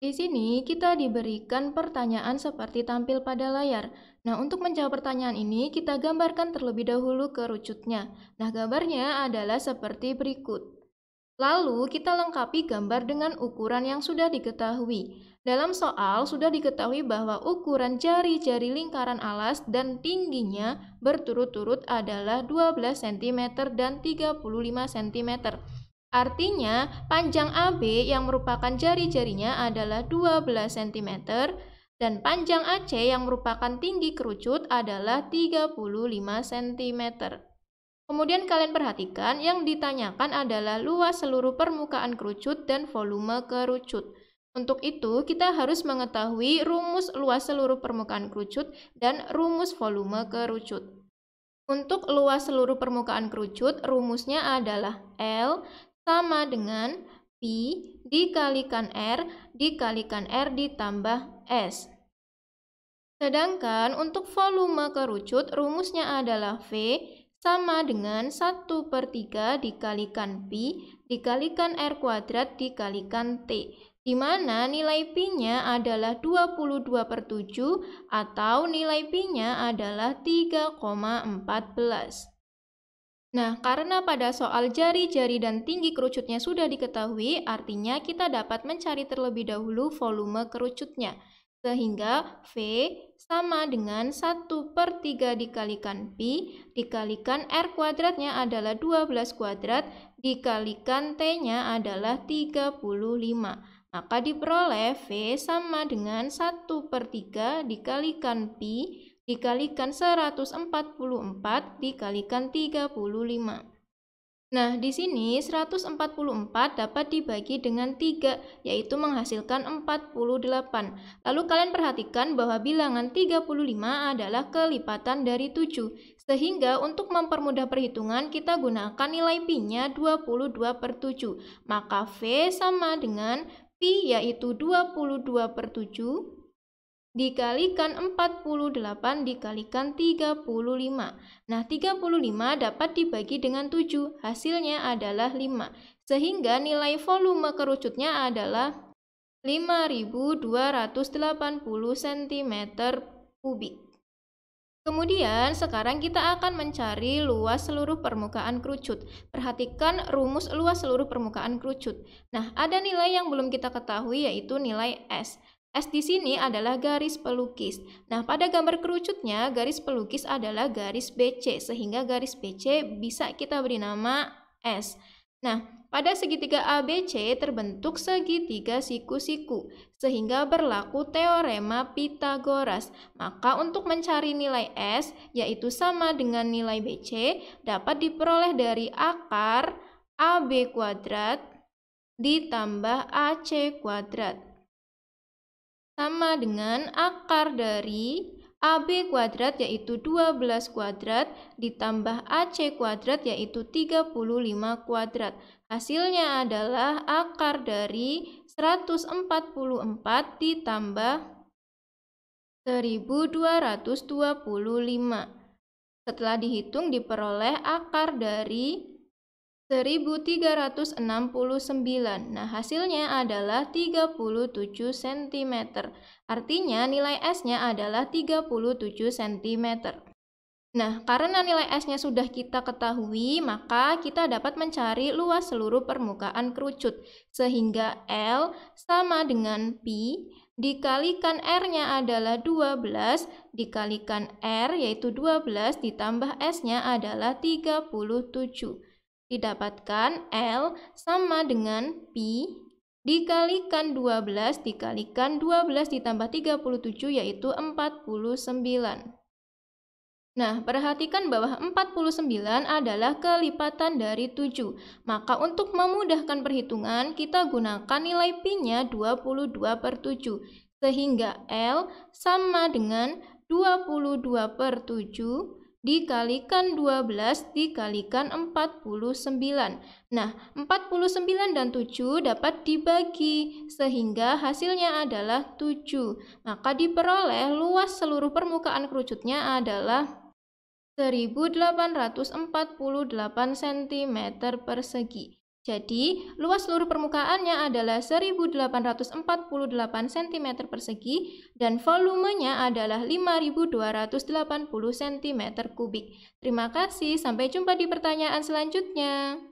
Di sini kita diberikan pertanyaan seperti tampil pada layar. Nah, untuk menjawab pertanyaan ini kita gambarkan terlebih dahulu kerucutnya. Nah, gambarnya adalah seperti berikut. Lalu kita lengkapi gambar dengan ukuran yang sudah diketahui. Dalam soal sudah diketahui bahwa ukuran jari-jari lingkaran alas dan tingginya berturut-turut adalah 12 cm dan 35 cm. Artinya, panjang AB yang merupakan jari-jarinya adalah 12 cm dan panjang AC yang merupakan tinggi kerucut adalah 35 cm. Kemudian kalian perhatikan yang ditanyakan adalah luas seluruh permukaan kerucut dan volume kerucut. Untuk itu, kita harus mengetahui rumus luas seluruh permukaan kerucut dan rumus volume kerucut. Untuk luas seluruh permukaan kerucut, rumusnya adalah L sama dengan P dikalikan R dikalikan R ditambah S. Sedangkan untuk volume kerucut rumusnya adalah V sama dengan 1 per 3 dikalikan P dikalikan R kuadrat dikalikan T di mana nilai pi-nya adalah 22 per 7 atau nilai pi-nya adalah 3,14. Nah, karena pada soal jari-jari dan tinggi kerucutnya sudah diketahui, artinya kita dapat mencari terlebih dahulu volume kerucutnya. Sehingga V sama dengan 1 per 3 dikalikan Pi, dikalikan R kuadratnya adalah 12 kuadrat, dikalikan T-nya adalah 35. Maka diperoleh V sama dengan 1 per 3 dikalikan Pi, dikalikan 144 dikalikan 35. Nah, di sini 144 dapat dibagi dengan 3, yaitu menghasilkan 48. Lalu kalian perhatikan bahwa bilangan 35 adalah kelipatan dari 7. Sehingga untuk mempermudah perhitungan, kita gunakan nilai Pi-nya 22 per 7. Maka V sama dengan Pi yaitu 22 per 7 dikalikan 48 dikalikan 35. Nah, 35 dapat dibagi dengan 7, hasilnya adalah 5. Sehingga nilai volume kerucutnya adalah 5280 cm kubik. Kemudian sekarang kita akan mencari luas seluruh permukaan kerucut. Perhatikan rumus luas seluruh permukaan kerucut. Nah, ada nilai yang belum kita ketahui yaitu nilai S. S di sini adalah garis pelukis. Nah, pada gambar kerucutnya, garis pelukis adalah garis BC, sehingga garis BC bisa kita beri nama S. Nah, pada segitiga ABC terbentuk segitiga siku-siku, sehingga berlaku teorema Pitagoras. Maka untuk mencari nilai S, yaitu sama dengan nilai BC, dapat diperoleh dari akar AB kuadrat ditambah AC kuadrat sama dengan akar dari AB kuadrat yaitu 12 kuadrat ditambah AC kuadrat yaitu 35 kuadrat. Hasilnya adalah akar dari 144 ditambah 1225. Setelah dihitung diperoleh akar dari 1369. Nah, hasilnya adalah 37 cm. Artinya nilai S-nya adalah 37 cm. Nah, karena nilai S-nya sudah kita ketahui, maka kita dapat mencari luas seluruh permukaan kerucut, sehingga L sama dengan P dikalikan R-nya adalah 12, dikalikan R yaitu 12, ditambah S-nya adalah 37 didapatkan L sama dengan P dikalikan 12 dikalikan 12 ditambah 37 yaitu 49. Nah, perhatikan bahwa 49 adalah kelipatan dari 7. Maka untuk memudahkan perhitungan, kita gunakan nilai P-nya 22 per 7. Sehingga L sama dengan 22 per 7 dikalikan 12 dikalikan 49. Nah, 49 dan 7 dapat dibagi sehingga hasilnya adalah 7. Maka diperoleh luas seluruh permukaan kerucutnya adalah 1848 cm persegi. Jadi, luas seluruh permukaannya adalah 1848 cm persegi dan volumenya adalah 5280 cm kubik. Terima kasih, sampai jumpa di pertanyaan selanjutnya.